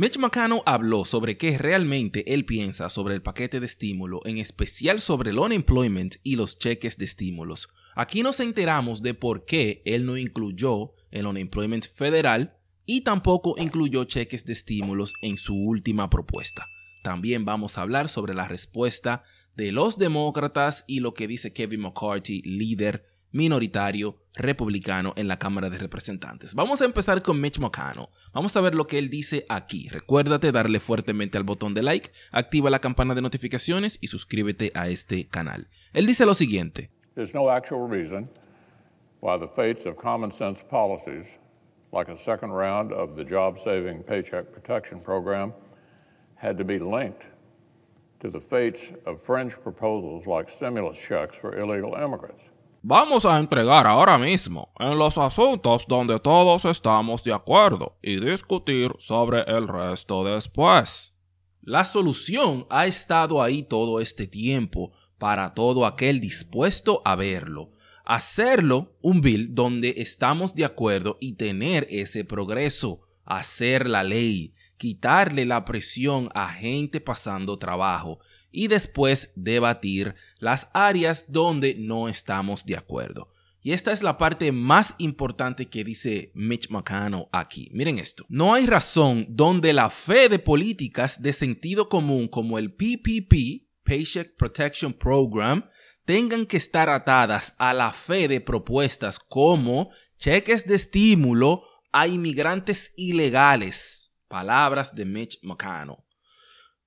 Mitch McConnell habló sobre qué realmente él piensa sobre el paquete de estímulo, en especial sobre el unemployment y los cheques de estímulos. Aquí nos enteramos de por qué él no incluyó el unemployment federal y tampoco incluyó cheques de estímulos en su última propuesta. También vamos a hablar sobre la respuesta de los demócratas y lo que dice Kevin McCarthy, líder minoritario republicano en la Cámara de Representantes. Vamos a empezar con Mitch McConnell. Vamos a ver lo que él dice aquí. Recuérdate darle fuertemente al botón de like, activa la campana de notificaciones y suscríbete a este canal. Él dice lo siguiente. There's no actual reason why the fates of common sense policies like a second round of the job saving paycheck protection program had to be linked to the fates of fringe proposals like stimulus checks for illegal immigrants. Vamos a entregar ahora mismo en los asuntos donde todos estamos de acuerdo y discutir sobre el resto después. La solución ha estado ahí todo este tiempo para todo aquel dispuesto a verlo. Hacerlo un bill donde estamos de acuerdo y tener ese progreso. Hacer la ley, quitarle la presión a gente pasando trabajo, y después debatir las áreas donde no estamos de acuerdo. Y esta es la parte más importante que dice Mitch McConnell aquí. Miren esto. No hay razón donde la fe de políticas de sentido común como el PPP, Paycheck Protection Program, tengan que estar atadas a la fe de propuestas como cheques de estímulo a inmigrantes ilegales. Palabras de Mitch McConnell.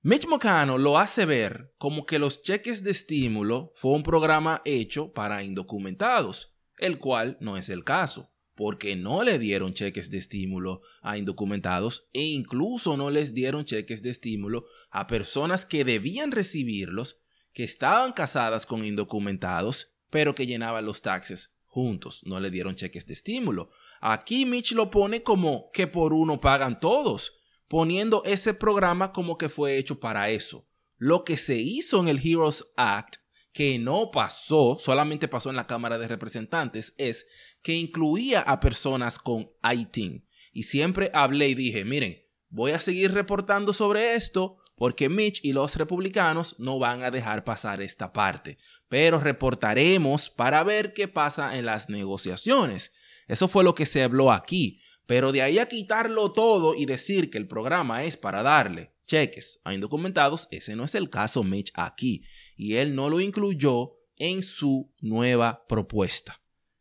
Mitch McConnell lo hace ver como que los cheques de estímulo fue un programa hecho para indocumentados, el cual no es el caso, porque no le dieron cheques de estímulo a indocumentados e incluso no les dieron cheques de estímulo a personas que debían recibirlos, que estaban casadas con indocumentados, pero que llenaban los taxes juntos, no le dieron cheques de estímulo. Aquí Mitch lo pone como que por uno pagan todos poniendo ese programa como que fue hecho para eso. Lo que se hizo en el Heroes Act, que no pasó, solamente pasó en la Cámara de Representantes, es que incluía a personas con ITIN. Y siempre hablé y dije, miren, voy a seguir reportando sobre esto porque Mitch y los republicanos no van a dejar pasar esta parte. Pero reportaremos para ver qué pasa en las negociaciones. Eso fue lo que se habló aquí. Pero de ahí a quitarlo todo y decir que el programa es para darle cheques a indocumentados, ese no es el caso Mitch aquí. Y él no lo incluyó en su nueva propuesta.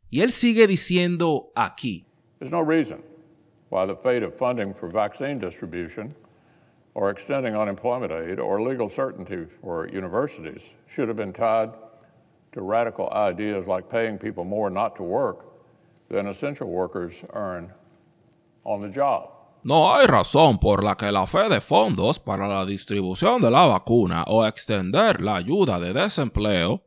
Y él sigue diciendo aquí. There's no reason why the fate of funding for vaccine distribution or extending unemployment aid or legal certainty for universities should have been tied to radical ideas like paying people more not to work than essential workers earn no hay razón por la que la fe de fondos para la distribución de la vacuna o extender la ayuda de desempleo.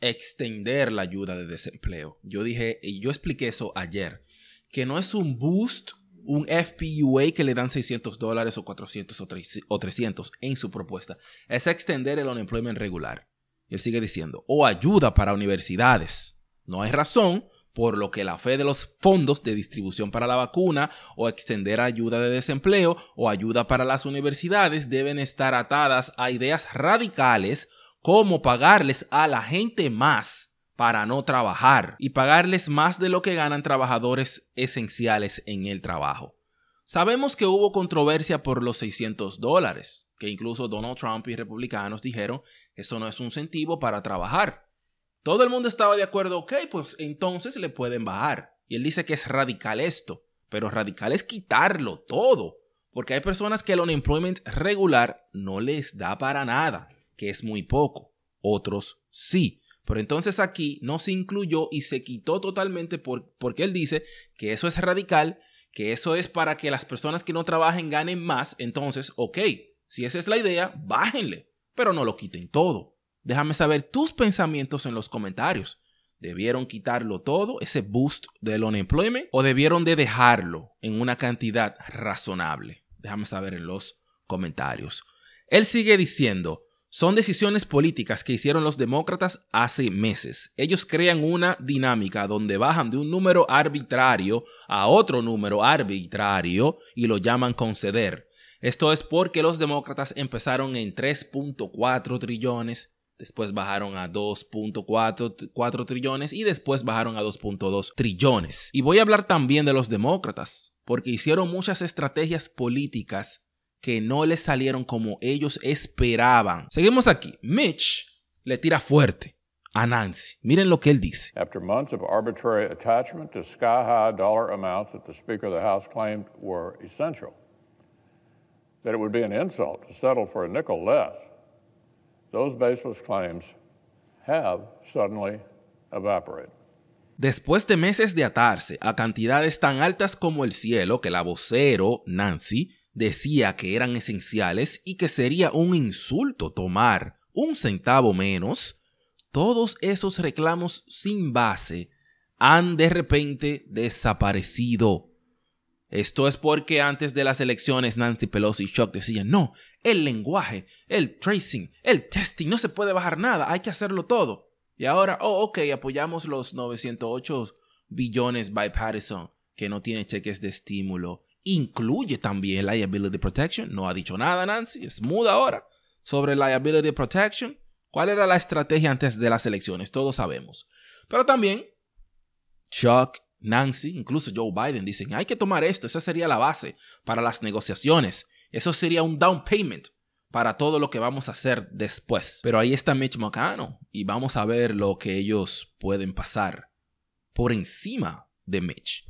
Extender la ayuda de desempleo. Yo dije, y yo expliqué eso ayer, que no es un boost, un FPUA que le dan 600 dólares o 400 o 300 en su propuesta. Es extender el unemployment regular. Y él sigue diciendo, o ayuda para universidades. No hay razón por lo que la fe de los fondos de distribución para la vacuna o extender ayuda de desempleo o ayuda para las universidades deben estar atadas a ideas radicales como pagarles a la gente más para no trabajar y pagarles más de lo que ganan trabajadores esenciales en el trabajo. Sabemos que hubo controversia por los 600 dólares, que incluso Donald Trump y republicanos dijeron eso no es un incentivo para trabajar. Todo el mundo estaba de acuerdo, ok, pues entonces le pueden bajar. Y él dice que es radical esto, pero radical es quitarlo todo, porque hay personas que el unemployment regular no les da para nada, que es muy poco, otros sí. Pero entonces aquí no se incluyó y se quitó totalmente porque él dice que eso es radical, que eso es para que las personas que no trabajen ganen más. Entonces, ok, si esa es la idea, bájenle, pero no lo quiten todo. Déjame saber tus pensamientos en los comentarios. ¿Debieron quitarlo todo, ese boost del unemployment, o debieron de dejarlo en una cantidad razonable? Déjame saber en los comentarios. Él sigue diciendo, son decisiones políticas que hicieron los demócratas hace meses. Ellos crean una dinámica donde bajan de un número arbitrario a otro número arbitrario y lo llaman conceder. Esto es porque los demócratas empezaron en 3.4 trillones, después bajaron a 2.4 trillones y después bajaron a 2.2 trillones. Y voy a hablar también de los demócratas, porque hicieron muchas estrategias políticas que no les salieron como ellos esperaban. Seguimos aquí. Mitch le tira fuerte a Nancy. Miren lo que él dice. After months of arbitrary attachment to sky-high dollar amounts that the Speaker of the House claimed were essential, that it would be an insult to settle for a nickel less. Después de meses de atarse a cantidades tan altas como el cielo que la vocero, Nancy, decía que eran esenciales y que sería un insulto tomar un centavo menos, todos esos reclamos sin base han de repente desaparecido. Esto es porque antes de las elecciones Nancy Pelosi y Chuck decían, no, el lenguaje, el tracing, el testing, no se puede bajar nada, hay que hacerlo todo. Y ahora, oh, ok, apoyamos los 908 billones by Patterson que no tiene cheques de estímulo. Incluye también liability protection. No ha dicho nada Nancy, es muda ahora sobre liability protection. ¿Cuál era la estrategia antes de las elecciones? Todos sabemos. Pero también Chuck Nancy, incluso Joe Biden, dicen, hay que tomar esto, esa sería la base para las negociaciones, eso sería un down payment para todo lo que vamos a hacer después. Pero ahí está Mitch McConnell y vamos a ver lo que ellos pueden pasar por encima de Mitch.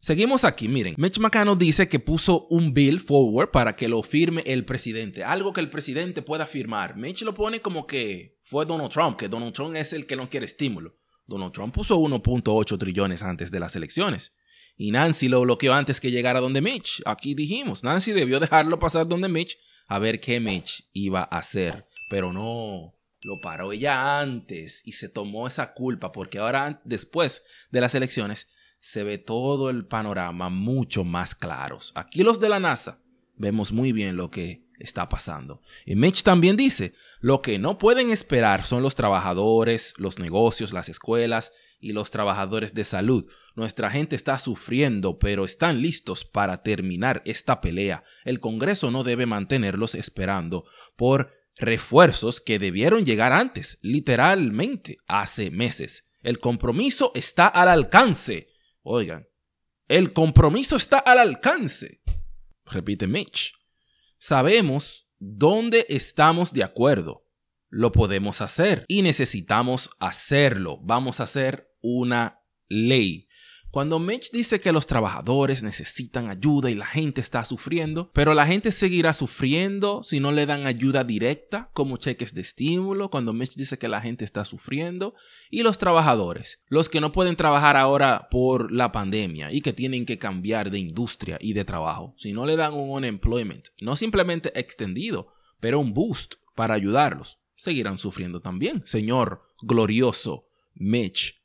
Seguimos aquí, miren, Mitch McConnell dice que puso un bill forward para que lo firme el presidente, algo que el presidente pueda firmar. Mitch lo pone como que fue Donald Trump, que Donald Trump es el que no quiere estímulo. Donald Trump puso 1.8 trillones antes de las elecciones. Y Nancy lo bloqueó antes que llegara donde Mitch. Aquí dijimos, Nancy debió dejarlo pasar donde Mitch a ver qué Mitch iba a hacer. Pero no, lo paró ella antes y se tomó esa culpa porque ahora después de las elecciones se ve todo el panorama mucho más claro. Aquí los de la NASA vemos muy bien lo que está pasando. Y Mitch también dice, lo que no pueden esperar son los trabajadores, los negocios, las escuelas y los trabajadores de salud. Nuestra gente está sufriendo, pero están listos para terminar esta pelea. El Congreso no debe mantenerlos esperando por refuerzos que debieron llegar antes, literalmente, hace meses. El compromiso está al alcance. Oigan, el compromiso está al alcance. Repite Mitch. Sabemos dónde estamos de acuerdo. Lo podemos hacer y necesitamos hacerlo. Vamos a hacer una ley cuando Mitch dice que los trabajadores necesitan ayuda y la gente está sufriendo, pero la gente seguirá sufriendo si no le dan ayuda directa, como cheques de estímulo, cuando Mitch dice que la gente está sufriendo, y los trabajadores, los que no pueden trabajar ahora por la pandemia y que tienen que cambiar de industria y de trabajo, si no le dan un unemployment, no simplemente extendido, pero un boost para ayudarlos, seguirán sufriendo también, señor glorioso Mitch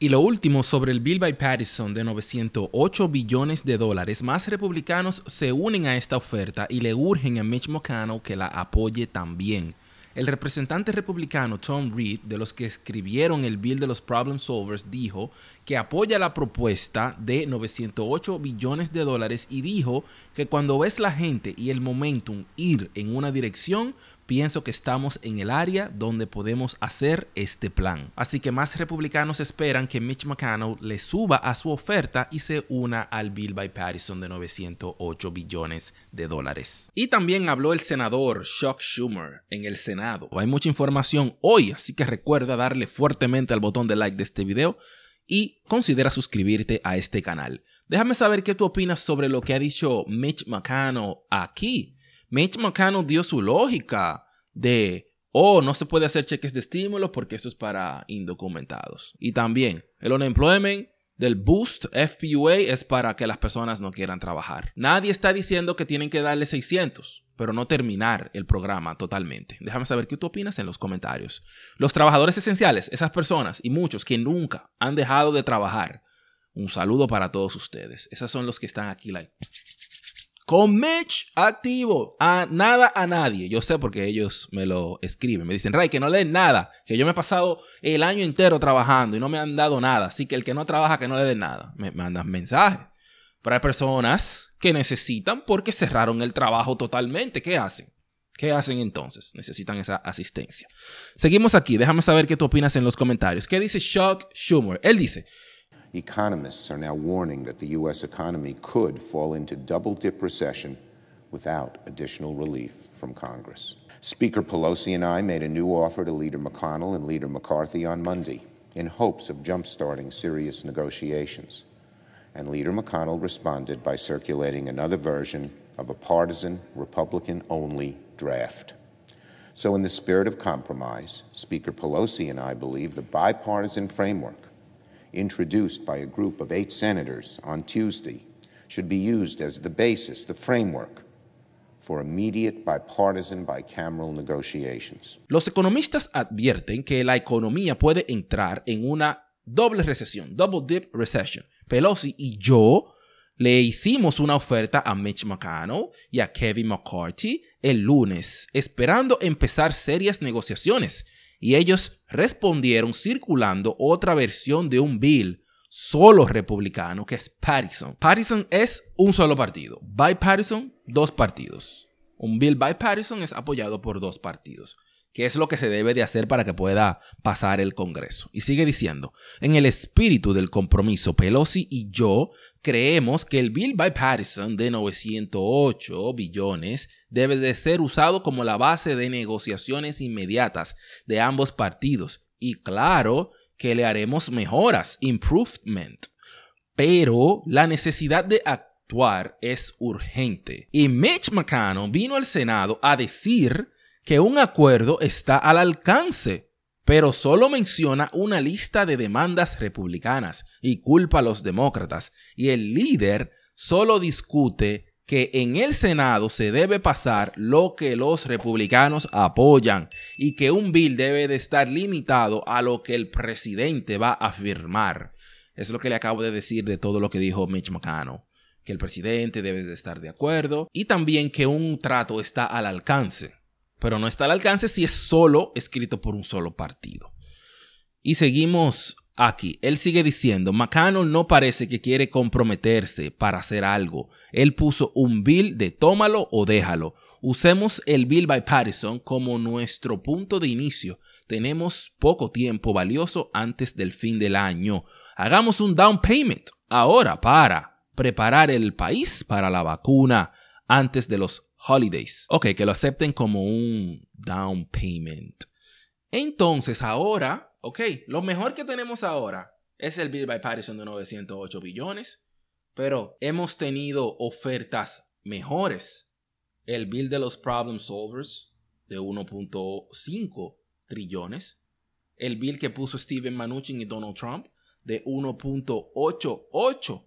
y lo último sobre el Bill by Patterson de 908 billones de dólares, más republicanos se unen a esta oferta y le urgen a Mitch McConnell que la apoye también. El representante republicano Tom Reed, de los que escribieron el bill de los Problem Solvers, dijo que apoya la propuesta de 908 billones de dólares y dijo que cuando ves la gente y el momentum ir en una dirección, pienso que estamos en el área donde podemos hacer este plan. Así que más republicanos esperan que Mitch McConnell le suba a su oferta y se una al Bill by Patterson de 908 billones de dólares. Y también habló el senador Chuck Schumer en el Senado. Hay mucha información hoy, así que recuerda darle fuertemente al botón de like de este video y considera suscribirte a este canal. Déjame saber qué tú opinas sobre lo que ha dicho Mitch McConnell aquí Mitch McConnell dio su lógica de, oh, no se puede hacer cheques de estímulo porque eso es para indocumentados. Y también, el unemployment del boost FPUA es para que las personas no quieran trabajar. Nadie está diciendo que tienen que darle 600 pero no terminar el programa totalmente. Déjame saber qué tú opinas en los comentarios. Los trabajadores esenciales, esas personas y muchos que nunca han dejado de trabajar. Un saludo para todos ustedes. Esas son los que están aquí con activo. A nada a nadie. Yo sé porque ellos me lo escriben. Me dicen, Ray, que no le den nada. Que yo me he pasado el año entero trabajando y no me han dado nada. Así que el que no trabaja, que no le den nada. Me mandan mensajes. Pero hay personas que necesitan porque cerraron el trabajo totalmente. ¿Qué hacen? ¿Qué hacen entonces? Necesitan esa asistencia. Seguimos aquí. Déjame saber qué tú opinas en los comentarios. ¿Qué dice shock Schumer? Él dice, Economists are now warning that the U.S. economy could fall into double dip recession without additional relief from Congress. Speaker Pelosi and I made a new offer to Leader McConnell and Leader McCarthy on Monday in hopes of jump-starting serious negotiations. And Leader McConnell responded by circulating another version of a partisan, Republican only draft. So, in the spirit of compromise, Speaker Pelosi and I believe the bipartisan framework introduced by a group of eight senators on Tuesday should be used as the basis, the framework For immediate bipartisan bicameral negotiations. Los economistas advierten que la economía puede entrar en una doble recesión, double dip recession. Pelosi y yo le hicimos una oferta a Mitch McConnell y a Kevin McCarthy el lunes, esperando empezar serias negociaciones y ellos respondieron circulando otra versión de un bill solo republicano que es Patterson. Patterson es un solo partido. Bipartisan, dos partidos. Un bill bipartisan es apoyado por dos partidos, que es lo que se debe de hacer para que pueda pasar el Congreso. Y sigue diciendo, en el espíritu del compromiso, Pelosi y yo creemos que el bill bipartisan de 908 billones debe de ser usado como la base de negociaciones inmediatas de ambos partidos. Y claro que le haremos mejoras, improvement. Pero la necesidad de actuar es urgente. Y Mitch McConnell vino al Senado a decir que un acuerdo está al alcance, pero solo menciona una lista de demandas republicanas y culpa a los demócratas. Y el líder solo discute que en el Senado se debe pasar lo que los republicanos apoyan y que un bill debe de estar limitado a lo que el presidente va a firmar. Es lo que le acabo de decir de todo lo que dijo Mitch McConnell que el presidente debe de estar de acuerdo y también que un trato está al alcance, pero no está al alcance si es solo escrito por un solo partido. Y seguimos aquí. Él sigue diciendo, Macano no parece que quiere comprometerse para hacer algo. Él puso un bill de tómalo o déjalo. Usemos el bill by Patterson como nuestro punto de inicio. Tenemos poco tiempo valioso antes del fin del año. Hagamos un down payment ahora para preparar el país para la vacuna antes de los holidays. Ok, que lo acepten como un down payment. Entonces ahora ok, lo mejor que tenemos ahora es el Bill by Patterson de 908 billones, pero hemos tenido ofertas mejores. El Bill de los Problem Solvers de 1.5 trillones. El Bill que puso Steven Mnuchin y Donald Trump de 1.88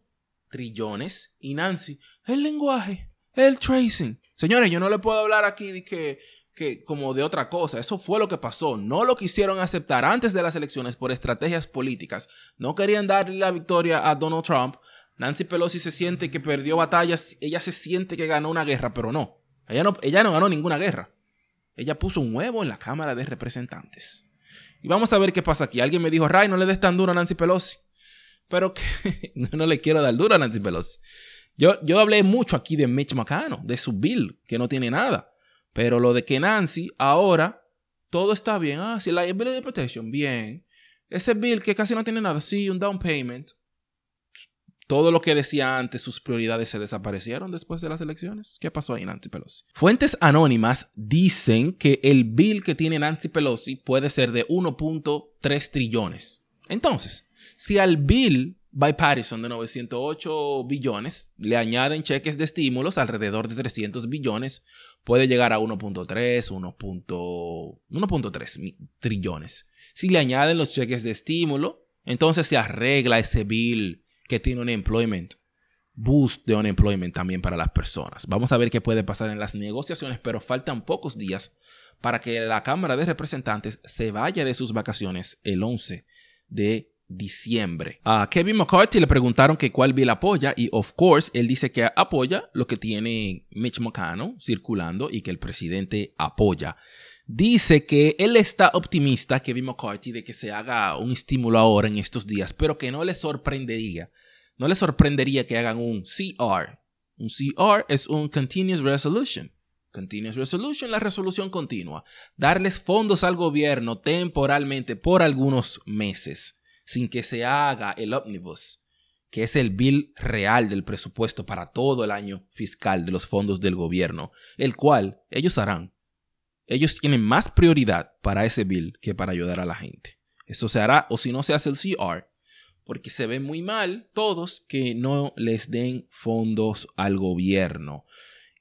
trillones. Y Nancy, el lenguaje, el tracing. Señores, yo no le puedo hablar aquí de que que como de otra cosa. Eso fue lo que pasó. No lo quisieron aceptar antes de las elecciones por estrategias políticas. No querían darle la victoria a Donald Trump. Nancy Pelosi se siente que perdió batallas, ella se siente que ganó una guerra, pero no. Ella no, ella no ganó ninguna guerra. Ella puso un huevo en la Cámara de Representantes. Y vamos a ver qué pasa aquí. Alguien me dijo, Ray, no le des tan duro a Nancy Pelosi. Pero que no le quiero dar duro a Nancy Pelosi. Yo, yo hablé mucho aquí de Mitch McConnell, de su bill, que no tiene nada. Pero lo de que Nancy, ahora, todo está bien. Ah, sí, de protection, bien. Ese bill que casi no tiene nada, sí, un down payment. Todo lo que decía antes, sus prioridades se desaparecieron después de las elecciones. ¿Qué pasó ahí, Nancy Pelosi? Fuentes anónimas dicen que el bill que tiene Nancy Pelosi puede ser de 1.3 trillones. Entonces, si al bill by bipartisan de 908 billones, le añaden cheques de estímulos alrededor de 300 billones, puede llegar a 1.3, 1.3 trillones. Si le añaden los cheques de estímulo, entonces se arregla ese bill que tiene un employment boost de employment también para las personas. Vamos a ver qué puede pasar en las negociaciones, pero faltan pocos días para que la Cámara de Representantes se vaya de sus vacaciones el 11 de diciembre. A Kevin McCarthy le preguntaron que cuál bill apoya y of course él dice que apoya lo que tiene Mitch McConnell circulando y que el presidente apoya. Dice que él está optimista, Kevin McCarthy, de que se haga un estímulo ahora en estos días, pero que no le sorprendería, no le sorprendería que hagan un CR. Un CR es un Continuous Resolution. Continuous Resolution, la resolución continua. Darles fondos al gobierno temporalmente por algunos meses sin que se haga el omnibus, que es el bill real del presupuesto para todo el año fiscal de los fondos del gobierno, el cual ellos harán. Ellos tienen más prioridad para ese bill que para ayudar a la gente. Eso se hará, o si no se hace el CR, porque se ve muy mal todos que no les den fondos al gobierno.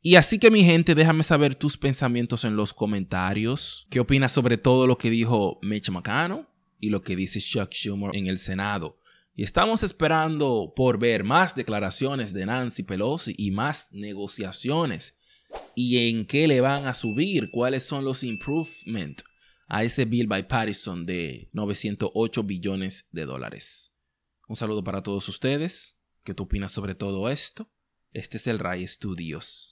Y así que mi gente, déjame saber tus pensamientos en los comentarios. ¿Qué opinas sobre todo lo que dijo Mitch McConnell? y lo que dice Chuck Schumer en el Senado. Y estamos esperando por ver más declaraciones de Nancy Pelosi y más negociaciones y en qué le van a subir, cuáles son los improvements a ese bill by Patterson de 908 billones de dólares. Un saludo para todos ustedes. ¿Qué tú opinas sobre todo esto? Este es el Ray Studios.